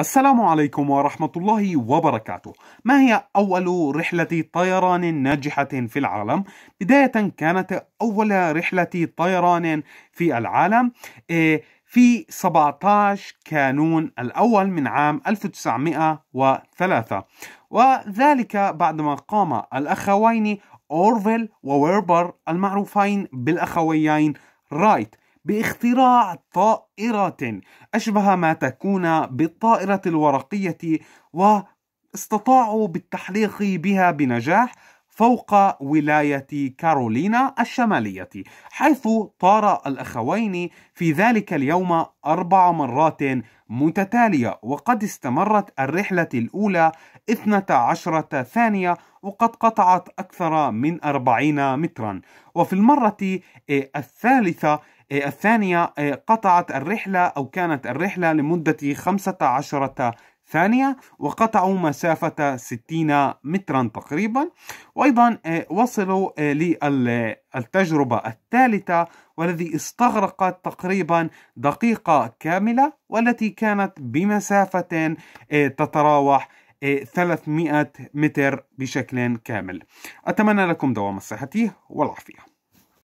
السلام عليكم ورحمة الله وبركاته ما هي أول رحلة طيران ناجحة في العالم؟ بداية كانت أول رحلة طيران في العالم آه، في 17 كانون الأول من عام 1903 وذلك بعدما قام الأخوين أورفيل وويربر المعروفين بالأخويين رايت باختراع طائرة أشبه ما تكون بالطائرة الورقية واستطاعوا بالتحليق بها بنجاح فوق ولاية كارولينا الشمالية حيث طار الأخوين في ذلك اليوم أربع مرات متتالية وقد استمرت الرحلة الأولى 12 ثانية وقد قطعت أكثر من 40 مترا وفي المرة الثالثة إيه، الثانية إيه، قطعت الرحلة أو كانت الرحلة لمدة خمسة عشرة ثانية وقطعوا مسافة 60 مترا تقريبا وأيضا إيه، وصلوا للتجربة الثالثة والذي استغرقت تقريبا دقيقة كاملة والتي كانت بمسافة تتراوح 300 متر بشكل كامل أتمنى لكم دوام الصحة والعافية